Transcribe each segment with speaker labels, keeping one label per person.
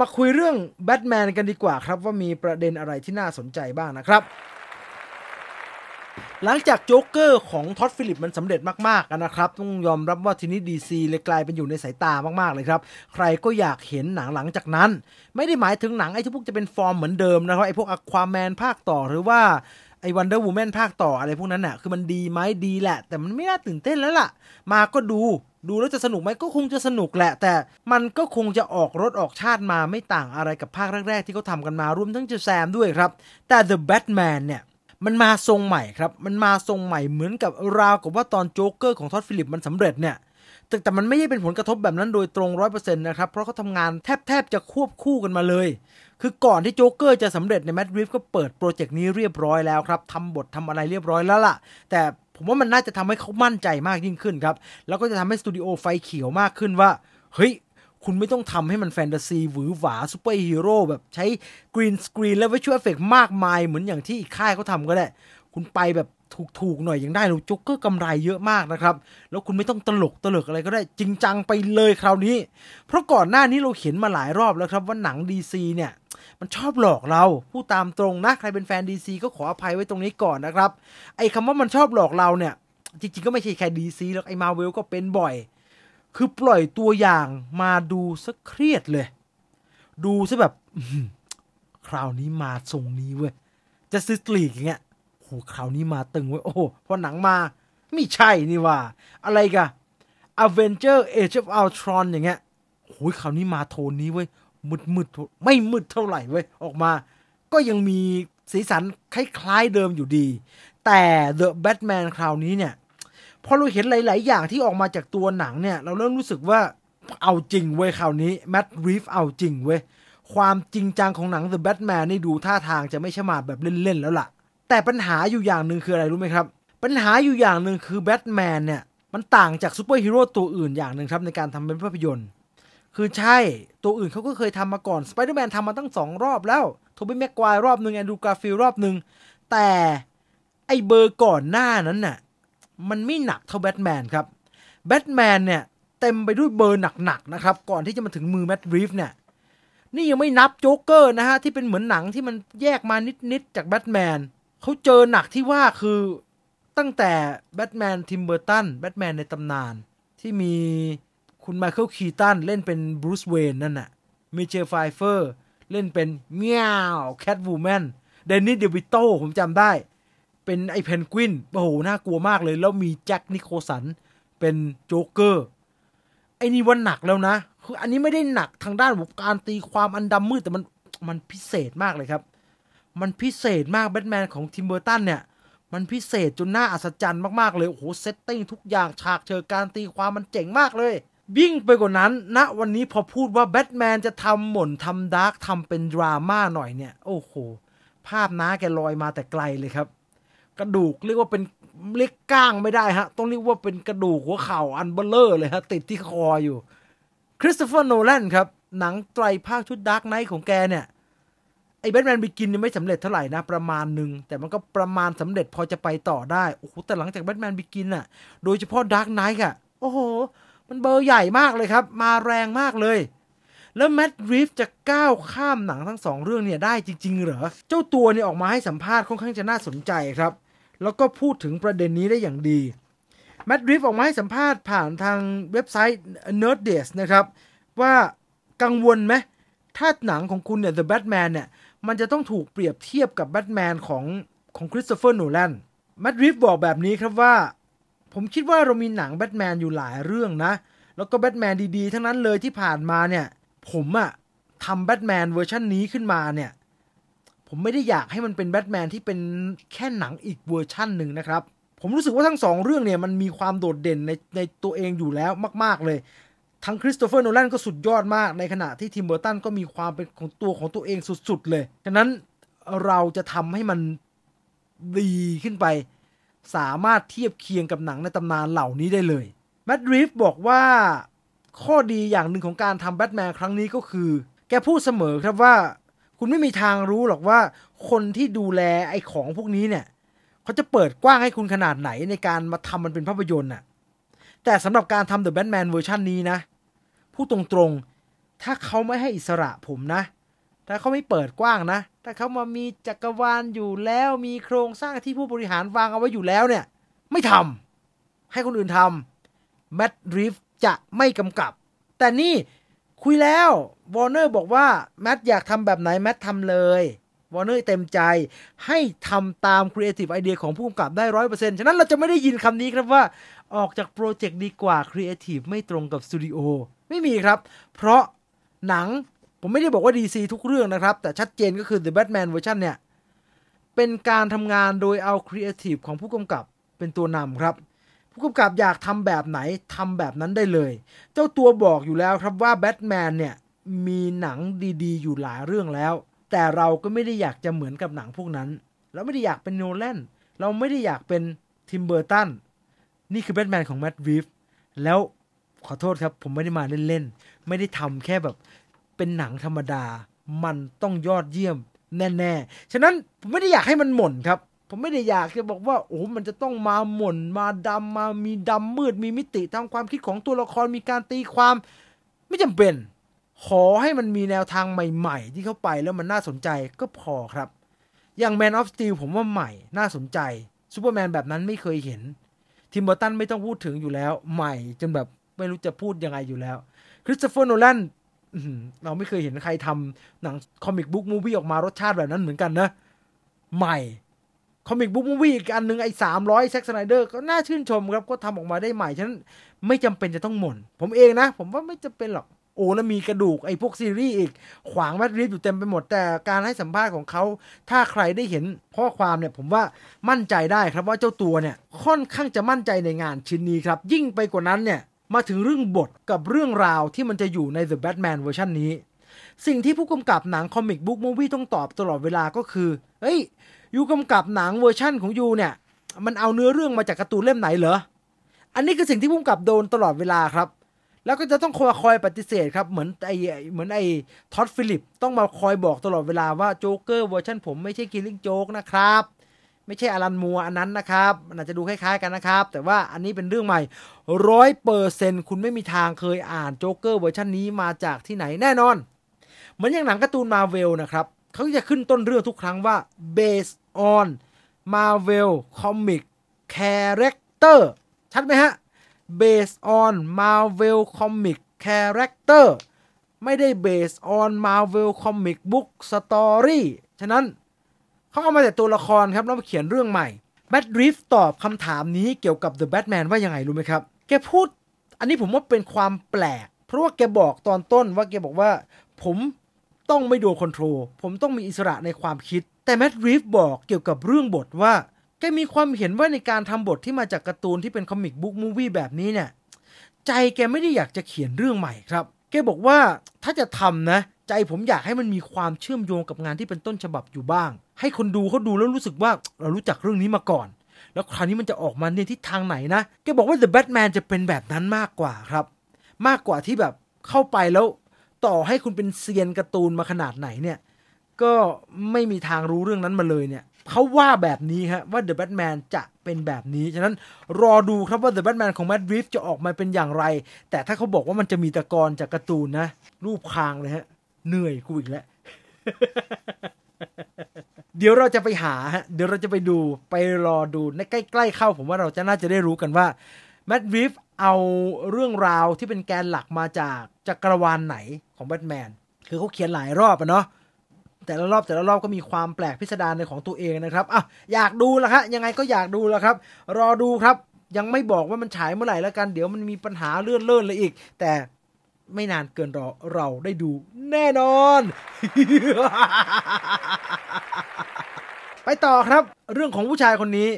Speaker 1: มาคุยเรื่องแบทแมนกันดีกว่าครับ ว่ามีประเด็นอะไรที่น่าสนใจบ้างนะครับ หลังจากโจ๊กเกอร์ของท็อดฟิลิปมันสำเร็จมากๆนะครับ ต้องยอมรับว่าทีนี้ DC เลยกลายเป็นอยู่ในสายตามาก ๆเลยครับ ใครก็อยากเห็นหนังหลังจากนั้น ไม่ได้หมายถึงหนัง ไอ้ทุกพวกจะเป็นฟอร์มเหมือนเดิมนะครับ ไอ้พวกอควาแมนภาคต่อหรือว่าไอ้วันเดอร์วูแมนภาคต่ออะไรพวกนั้นอะ่ะคือมันดีไหมดีแหละแต่มันไม่น่าตื่นเต้นแล้วล่ะ มาก็ดู ดูแล้วจะสนุกไหมก็คงจะสนุกแหละ แต่มันก็คงจะออกรถออกชาติมาไม่ต่างอะไรกับภาคแรกๆที่เขาทากันมารวมทั้งจะแซมด้วยครับแต่ The Batman เนี่ย มันมาทรงใหม่ครับ มันมาทรงใหม่เหมือนกับราวกับว่าตอนโจ๊กเกอร์ของท็อดฟิลิปมันสำเร็จเนี่ยแต่แต่มันไม่ได้เป็นผลกระทบแบบนั้นโดยตรงร้อยเปอร์เซ็นต์นะครับเพราะเขาทำงานแทบแทบจะควบคู่กันมาเลยคือก่อนที่โจ๊กเกอร์จะสำเร็จในแมดริฟก็เปิดโปรเจกต์นี้เรียบร้อยแล้วครับทำบททำอะไรเรียบร้อยแล้วล่ะ แต่ผมว่ามันน่าจะทำให้เขามั่นใจมากยิ่งขึ้นครับ แล้วก็จะทำให้สตูดิโอไฟเขียวมากขึ้นว่า เฮ้ย คุณไม่ต้องทำให้มันแฟนตาซีหวือหวาซูเปอร์ฮีโร่แบบใช้กรีนสกรีนและวิชวลเอฟเฟกมากมาย เหมือนอย่างที่อีกค่ายเขาทำก็ได้ คุณไปแบบถูกๆหน่อยอยังได้เลยจ๊กเกอร์กำไรเยอะมากนะครับแล้วคุณไม่ต้องตลกตลกอะไรก็ได้จริงจังไปเลยคราวนี้ เพราะก่อนหน้านี้เราเห็นมาหลายรอบแล้วครับว่าหนัง DC เนี่ยมันชอบหลอกเราพูดตามตรงนะ ใครเป็นแฟนดีซีก็ขออภัยไว้ตรงนี้ก่อนนะครับ ไอ้คำว่ามันชอบหลอกเราเนี่ย จริงๆก็ไม่ใช่แค่ดีซีหรอกไอ้มาเวลก็เป็นบ่อย คือปล่อยตัวอย่างมาดูซะเครียดเลย ดูซะแบบ คราวนี้มาทรงนี้เว้ยจะซิสลีกอย่างเงี้ยโหคราวนี้มาตึงเว้ย โอ้พอหนังมา ไม่ใช่นี่ว่า อะไรกะ Avenger Age of Ultron อย่างเงี้ยโหคราวนี้มาโทนนี้เว้ยมืดมืดไม่มืดเท่าไหร่เว้ย ออกมา ก็ยังมีสีสันคล้าย ๆ เดิมอยู่ดี แต่ The Batman คราวนี้เนี่ย พอเราเห็นหลาย ๆ อย่างที่ออกมาจากตัวหนังเนี่ย เราเริ่มรู้สึกว่าเอาจริงเว้ยคราวนี้แมดรีฟเอาจริงเว้ย ความจริงจังของหนัง The Batman นี่ดูท่าทางจะไม่ใช่มาแบบเล่นๆ แล้วล่ะ แต่ปัญหาอยู่อย่างหนึ่งคืออะไรรู้ไหมครับ ปัญหาอยู่อย่างหนึ่งคือแบทแมนเนี่ย มันต่างจากซูเปอร์ฮีโร่ตัวอื่นอย่างหนึ่งครับในการทำเป็นภาพยนตร์คือใช่ ตัวอื่นเขาก็เคยทำมาก่อน สไปเดอร์แมนทำมาตั้งสองรอบแล้วโทบี้แม็กควายรอบหนึ่งแอนดูกาฟิล รอบหนึ่ง แต่ ไอเบอร์ก่อนหน้านั้นน่ะ มันไม่หนักเท่าแบทแมนครับ แบทแมนเนี่ย เต็มไปด้วยเบอร์หนักๆนะครับ ก่อนที่จะมาถึงมือแมดรีฟเนี่ย นี่ยังไม่นับโจ๊กเกอร์นะฮะ ที่เป็นเหมือนหนังที่มันแยกมานิดๆจากแบทแมนเขาเจอหนักที่ว่าคือตั้งแต่แบทแมนทิมเบอร์ตันแบทแมนในตำนานที่มีคุณไมเคิลคีตันเล่นเป็นบรูซเวนนั่นน่ะ มิเชลไฟเฟอร์เล่นเป็นเมียวแคทวูแมน เดนนี่เดวิโต้ผมจำได้ เป็นไอเพนกวิน โอ้โห น่ากลัวมากเลย แล้วมีแจ็คนิโคสันเป็นโจ๊กเกอร์ ไอนี่วันหนักแล้วนะ คืออันนี้ไม่ได้หนักทางด้านการตีความอันดำมืด แต่มันมันพิเศษมากเลยครับ มันพิเศษมากแบทแมนของทิมเบอร์ตันเนี่ย มันพิเศษจนน่าอัศจรรย์มาก ๆ เลย โอ้โห เซตติ้งทุกอย่างฉากเชิงการตีความมันเจ๋งมากเลยยิ่งไปกว่านั้นณนะวันนี้พอพูดว่าแบทแมนจะทำหม่นทำดาร์กทำเป็นดราม่าหน่อยเนี่ย โอ้โห ภาพน้าแกลอยมาแต่ไกลเลยครับ กระดูก เรียกว่าเป็นเล็กก้างไม่ได้ฮะ ต้องเรียกว่าเป็นกระดูกหัวเข่าอันเบลเลอร์ เลยฮะ ติดที่คออยู่ คริสโตเฟอร์โนแลนครับ หนังไตรภาคชุดดาร์กไนท์ของแกเนี่ย ไอ้แบทแมนบิกินยังไม่สำเร็จเท่าไหร่นะ ประมาณหนึ่ง แต่มันก็ประมาณสำเร็จ พอจะไปต่อได้ โอ้โห แต่หลังจากแบทแมนบิกินอะโดยเฉพาะดาร์กไนท์อะโอ้โหมันเบอร์ใหญ่มากเลยครับมาแรงมากเลย แล้วแมดริฟจะก้าวข้ามหนังทั้งสองเรื่องเนี่ยได้จริงๆเหรอ เจ้าตัวเนี่ยออกมาให้สัมภาษณ์ค่อนข้างจะน่าสนใจครับ แล้วก็พูดถึงประเด็นนี้ได้อย่างดีแมดริฟออกมาให้สัมภาษณ์ผ่านทางเว็บไซต์ n e r d d e s นะครับ ว่ากังวลไหมถ้าหนังของคุณเนี่ย The Batman เนี่ย มันจะต้องถูกเปรียบเทียบกับแบทแมนของของคริสโตเฟอร์โนแลนแมดริฟบอกแบบนี้ครับว่าผมคิดว่าเรามีหนังแบทแมนอยู่หลายเรื่องนะ แล้วก็แบทแมนดีๆ ทั้งนั้นเลยที่ผ่านมาเนี่ย ผมอะทำแบทแมนเวอร์ชันนี้ขึ้นมาเนี่ย ผมไม่ได้อยากให้มันเป็นแบทแมนที่เป็นแค่หนังอีกเวอร์ชันหนึ่งนะครับ ผมรู้สึกว่าทั้งสองเรื่องเนี่ย มันมีความโดดเด่นในในตัวเองอยู่แล้วมากๆเลย ทั้งคริสโตเฟอร์โนแลนก็สุดยอดมาก ในขณะที่ทิมเบอร์ตันก็มีความเป็นของตัวของตัวเองสุดๆเลย ฉะนั้นเราจะทำให้มันดีขึ้นไปสามารถเทียบเคียงกับหนังในตำนานเหล่านี้ได้เลย แมดริฟบอกว่าข้อดีอย่างหนึ่งของการทำแบทแมนครั้งนี้ก็คือ แกพูดเสมอครับว่า คุณไม่มีทางรู้หรอกว่าคนที่ดูแลไอ้ของพวกนี้เนี่ย เขาจะเปิดกว้างให้คุณขนาดไหนในการมาทำมันเป็นภาพยนตร์น่ะแต่สำหรับการทำเดอะแบทแมนเวอร์ชันนี้นะ พูดตรงๆถ้าเขาไม่ให้อิสระผมนะถ้าเขาไม่เปิดกว้างนะ ถ้าเขามามีจักรวาลอยู่แล้ว มีโครงสร้างที่ผู้บริหาร วางเอาไว้อยู่แล้วเนี่ย ไม่ทำ ให้คนอื่นทำ แมดริฟจะไม่กำกับ แต่นี่คุยแล้ว วอร์เนอร์บอกว่า แมดอยากทำแบบไหน แมททำเลย วอร์เนอร์เต็มใจให้ทำตามครีเอทีฟไอเดียของผู้กำกับได้ร้อยเปอร์เซ็นต์ฉะนั้นเราจะไม่ได้ยินคำนี้ครับว่าออกจากโปรเจกต์ดีกว่าครีเอทีฟไม่ตรงกับสตูดิโอ ไม่มีครับ เพราะหนังผมไม่ได้บอกว่า DC ทุกเรื่องนะครับ แต่ชัดเจนก็คือ The Batman Version เนี่ย เป็นการทำงานโดยเอาครีเอทีฟของผู้กำกับเป็นตัวนำครับ ผู้กำกับอยากทำแบบไหนทำแบบนั้นได้เลย เจ้าตัวบอกอยู่แล้วครับว่าแบทแมนเนี่ยมีหนังดีๆ อยู่หลายเรื่องแล้ว แต่เราก็ไม่ได้อยากจะเหมือนกับหนังพวกนั้น เราไม่ได้อยากเป็นโนแลนเราไม่ได้อยากเป็นทิมเบอร์ตันนี่คือแบทแมนของแมดวิฟแล้วขอโทษครับผมไม่ได้มาเล่นๆไม่ได้ทำแค่แบบเป็นหนังธรรมดา มันต้องยอดเยี่ยมแน่ ๆ ฉะนั้น ผมไม่ได้อยากให้มันหม่นครับ ผมไม่ได้อยากจะบอกว่า โอ้ มันจะต้องมาหม่น มาดำ มามีดำมืด มีมิติ ทางความคิดของตัวละคร มีการตีความ ไม่จำเป็น ขอให้มันมีแนวทางใหม่ ๆ ที่เข้าไปแล้วมันน่าสนใจก็พอครับ อย่าง Man of Steel ผมว่าใหม่ น่าสนใจ ซูเปอร์แมนแบบนั้นไม่เคยเห็น ทิมเบอร์ตันไม่ต้องพูดถึงอยู่แล้ว ใหม่จนแบบไม่รู้จะพูดยังไงอยู่แล้ว คริสโตเฟอร์โนแลนเราไม่เคยเห็นใครทำหนังคอมิกบุ๊กมูวี่ออกมารสชาติแบบนั้นเหมือนกันนะ ใหม่คอมิกบุ๊กมูวี่อีกอันหนึ่งไอ้สามร้อยแซ็กซ์ไนเดอร์ ก็น่าชื่นชมครับ ก็ทำออกมาได้ใหม่ ฉะนั้น ไม่จำเป็นจะต้องหม่นผมเองนะ ผมว่าไม่จำเป็นหรอก โอ้ แล้วมีกระดูก ไอ้พวกซีรีส์อีกขวางแมดริดอยู่เต็มไปหมดแต่การให้สัมภาษณ์ของเขาถ้าใครได้เห็นข้อความเนี่ย ผมว่ามั่นใจได้ครับว่าเจ้าตัวเนี่ยค่อนข้างจะมั่นใจในงานชิ้นนี้ครับ ยิ่งไปกว่านั้นเนี่ยมาถึงเรื่องบทกับเรื่องราวที่มันจะอยู่ใน The Batman เวอร์ชันนี้ สิ่งที่ผู้กำกับหนังคอมิกบุ๊กมูวี่ต้องตอบตลอดเวลาก็คือ เฮ้ยยูกำกับหนังเวอร์ชั่นของยูเนี่ย มันเอาเนื้อเรื่องมาจากการ์ตูนเล่มไหนเหรอ อันนี้คือสิ่งที่ผู้กำกับโดนตลอดเวลาครับ แล้วก็จะต้องคอยคอยปฏิเสธครับ เหมือนไอเหมือนไอท็อดฟิลิป ต้องมาคอยบอกตลอดเวลาว่าโจ๊กเกอร์เวอร์ชันผมไม่ใช่กิลลิ่งโจ๊กนะครับไม่ใช่อารันมัว อันนั้นนะครับอาจจะดูคล้ายๆกันนะครับ แต่ว่าอันนี้เป็นเรื่องใหม่ร้อยเปอร์เซ็นคุณไม่มีทางเคยอ่านโจ๊กเกอร์เวอร์ชันนี้มาจากที่ไหนแน่นอน เหมือนอย่างหนังการ์ตูนมาเวลนะครับเขาจะขึ้นต้นเรื่องทุกครั้งว่า based on Marvel Comic Character ชัดไหมฮะ based on Marvel Comic Character ไม่ได้ based on Marvel Comic Book Story ฉะนั้นเาเอามาแต่ตัวละครครับแล้วมาเขียนเรื่องใหม่ แบทริฟตอบคำถามนี้เกี่ยวกับเดอะแบทแมนว่ายังไงรู้ไหมครับ แกพูด อันนี้ผมว่าเป็นความแปลก เพราะว่าแกบอกตอนต้นว่าแกบอกว่า ผมต้องไม่ดูคอนโทรล ผมต้องมีอิสระในความคิด แต่แมดริฟบอกเกี่ยวกับเรื่องบทว่า แกมีความเห็นว่าในการทำบทที่มาจากการ์ตูนที่เป็นคอมิกบุ๊กมูวี่แบบนี้เนี่ย ใจแกไม่ได้อยากจะเขียนเรื่องใหม่ครับ แกบอกว่าถ้าจะทำนะ ใจผมอยากให้มันมีความเชื่อมโยงกับงานที่เป็นต้นฉบับอยู่บ้างให้คนดูเขาดูแล้วรู้สึกว่าเรารู้จักเรื่องนี้มาก่อน แล้วคราวนี้มันจะออกมาในทิศทางไหนนะแกบอกว่า The Batman จะเป็นแบบนั้นมากกว่าครับ มากกว่าที่แบบเข้าไปแล้ว ต่อให้คุณเป็นเซียนการ์ตูนมาขนาดไหนเนี่ย ก็ไม่มีทางรู้เรื่องนั้นมาเลยเนี่ยเขาว่าแบบนี้ฮะว่า The Batman จะเป็นแบบนี้ฉะนั้น รอดูครับว่า The Batman ของ Matt Reeves จะออกมาเป็นอย่างไร แต่ถ้าเขาบอกว่ามันจะมีตะกอนจากการ์ตูนนะ รูปคางเลยฮะเหนื่อยกูอีกแล้วเดี๋ยวเราจะไปหาเดี๋ยวเราจะไปดูไปรอดูในใกล้ ๆ เข้าผมว่าเราจะน่าจะได้รู้กันว่าแมดวิฟเอาเรื่องราวที่เป็นแกนหลักมาจากจักรวาลไหนของแบทแมนคือเขาเขียนหลายรอบอะเนาะแต่ละรอบแต่ละรอบ ก็มีความแปลกพิสดารในของตัวเองนะครับอ่ะอยากดูและฮะยังไงก็อยากดูละครับ รอดูครับ ยังไม่บอกว่า มันฉายเมื่อไหร่แล้วกัน เดี๋ยวมันมีปัญหาเลื่อนเลื่อนเลยอีก แต่ไม่นานเกินรอเราได้ดู แน่นอนไปต่อครับ เรื่องของผู้ชายคนนี้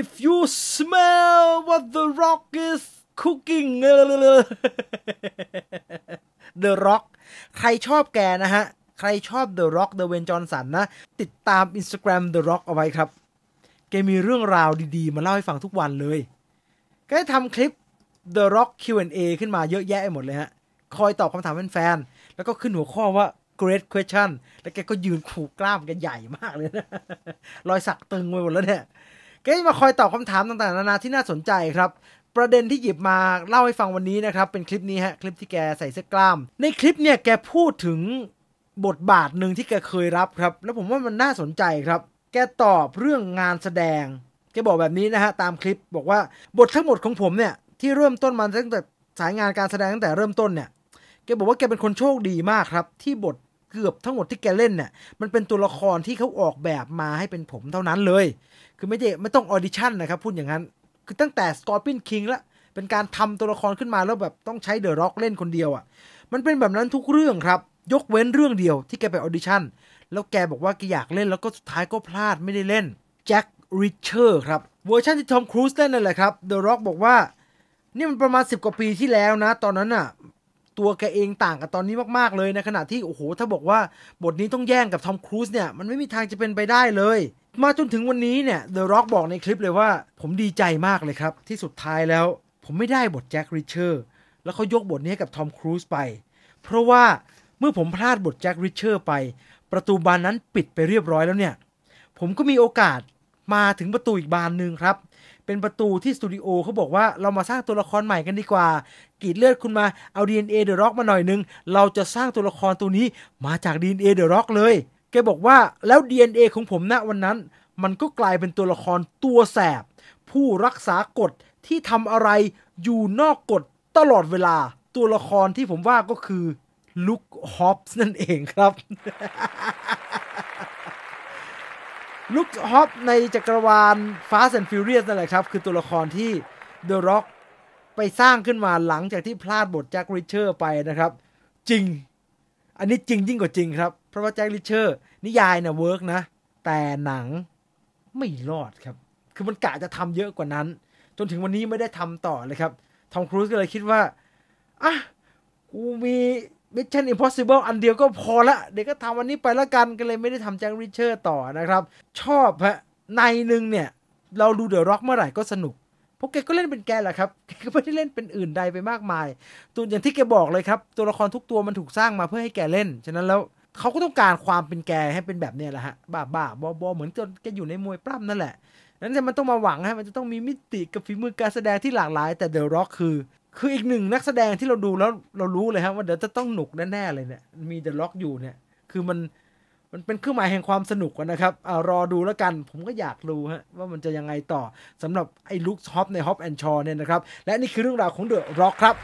Speaker 1: if you smell what the rock is cooking the rock ใครชอบแกนะฮะ ใครชอบ The Rock The Wayne Johnson นะ ติดตาม Instagram The Rock เอาไว้ครับ แกมีเรื่องราวดีๆ มาเล่าให้ฟังทุกวันเลยแกทำคลิป The Rock Q&A ขึ้นมาเยอะแยะหมดเลยฮะ คอยตอบคำถามแฟนๆแล้วก็ขึ้นหัวข้อว่า great question แล้วแกก็ยืนขู่กล้ามกันใหญ่มากเลยนะ รอยสักตึงไปหมดแล้วเนี่ย แกมาคอยตอบคำถามต่างๆนานาที่น่าสนใจครับ ประเด็นที่หยิบมาเล่าให้ฟังวันนี้นะครับ เป็นคลิปนี้ฮะ คลิปที่แกใส่เสื้อกล้าม ในคลิปเนี่ยแกพูดถึงบทบาทหนึ่งที่แกเคยรับครับ แล้วผมว่ามันน่าสนใจครับ แกตอบเรื่องงานแสดง แกบอกแบบนี้นะฮะ ตามคลิปบอกว่าบททั้งหมดของผมเนี่ย ที่เริ่มต้นมาตั้งแต่สายงานการแสดงตั้งแต่เริ่มต้นเนี่ยแกบอกว่าแกเป็นคนโชคดีมากครับ ที่บทเกือบทั้งหมดที่แกเล่นเนี่ยมันเป็นตัวละครที่เขาออกแบบมาให้เป็นผมเท่านั้นเลย คือไม่ได้ไม่ต้องออดิชั่นนะครับพูดอย่างนั้น คือตั้งแต่สกอร์ปินคิงละเป็นการทำตัวละครขึ้นมาแล้วแบบต้องใช้เดอะร็อกเล่นคนเดียวอะ่ะมันเป็นแบบนั้นทุกเรื่องครับ ยกเว้นเรื่องเดียวที่แกไปออดิชั่น แล้วแกบอกว่าแกอยากเล่น แล้วก็สุดท้ายก็พลาดไม่ได้เล่นแจ็คริชเชอร์ครับเวอร์ชันที่ทอมครูซเล่นนั่นแหละครับเดอะร็อกบอกว่านี่มันประมาณ10กว่าปีที่แล้วนะตอนนั้นน่ะตัวแกเองต่างกับตอนนี้มากๆเลย ในขณะที่โอ้โห ถ้าบอกว่าบทนี้ต้องแย่งกับทอมครูซเนี่ยมันไม่มีทางจะเป็นไปได้เลย มาจนถึงวันนี้เนี่ยเดอะร็อกบอกในคลิปเลยว่า ผมดีใจมากเลยครับ ที่สุดท้ายแล้ว ผมไม่ได้บทแจ็คริชเชอร์แล้วเขายกบทนี้กับทอมครูซไป เพราะว่าเมื่อผมพลาดบทแจ็คริชเชอร์ไป ประตูบานนั้นปิดไปเรียบร้อยแล้วเนี่ย ผมก็มีโอกาสมาถึงประตูอีกบานหนึ่งครับเป็นประตูที่สตูดิโอเขาบอกว่าเรามาสร้างตัวละครใหม่กันดีกว่า กีดเลือดคุณมาเอา DNA ดอะร็อกมาหน่อยนึง เราจะสร้างตัวละครตัวนี้มาจาก DNA ดอะร็อกเลย แกบอกว่าแล้ว DNA ของผมณวันนั้น มันก็กลายเป็นตัวละครตัวแสบ ผู้รักษากฎที่ทำอะไรอยู่นอกกฎตลอดเวลา ตัวละครที่ผมว่าก็คือลุคฮอปส์นั่นเองครับลุคฮอปในจักรวาล Fast and Furious นั่นแหละครับ คือตัวละครที่ The Rock ไปสร้างขึ้นมาหลังจากที่พลาดบทแจ็คริชเชอร์ไปนะครับ จริง อันนี้จริงยิ่งกว่าจริงครับ เพราะว่าแจ็คริชเชอร์ นิยายเนี่ยเวิร์กนะ แต่หนังไม่รอดครับ คือมันกะจะทำเยอะกว่านั้น จนถึงวันนี้ไม่ได้ทำต่อเลยครับ ทอมครูซก็เลยคิดว่าอ่ะกูมีมิชชั่นอิมพอสิเบิลอันเดียวก็พอละเดี๋ยวก็ทำวันนี้ไปละกันก็เลยไม่ได้ทำแจ็คริชเชอร์ต่อนะครับ ชอบฮะในหนึ่งเนี่ย เราดูเดอะร็อกเมื่อไหร่ก็สนุกเพราะแกก็เล่นเป็นแกแหละครับแกก็ไม่ได้เล่นเป็นอื่นใดไปมากมาย ตัวอย่างที่แกบอกเลยครับ ตัวละครทุกตัวมันถูกสร้างมาเพื่อให้แกเล่น ฉะนั้นแล้วเขาก็ต้องการความเป็นแกให้เป็นแบบเนี้ยแหละฮะบ้าบ้าบอบเหมือนจนแกอยู่ในมวยปล้ำนั่นแหละ นั้นมันต้องมาหวังฮะมันจะต้องมีมิติกับฝีมือการแสดงที่หลากหลาย แต่เดอะร็อกคือคืออีกหนึ่งนักแสดงที่เราดูแล้ว เรารู้เลยครับว่าเดี๋ยวจะต้องหนุกแน่ ๆ เลยเนี่ย มีเดอะล็อกอยู่เนี่ย คือมันมันเป็นเครื่องหมายแห่งความสนุกนะครับอารอดูแล้วกันผมก็อยากรู้ฮะว่ามันจะยังไงต่อสำหรับไอ้ลุคฮอปในฮอปแอนชอเนี่ยนะครับ และนี่คือเรื่องราวของเดอะล็อกครับ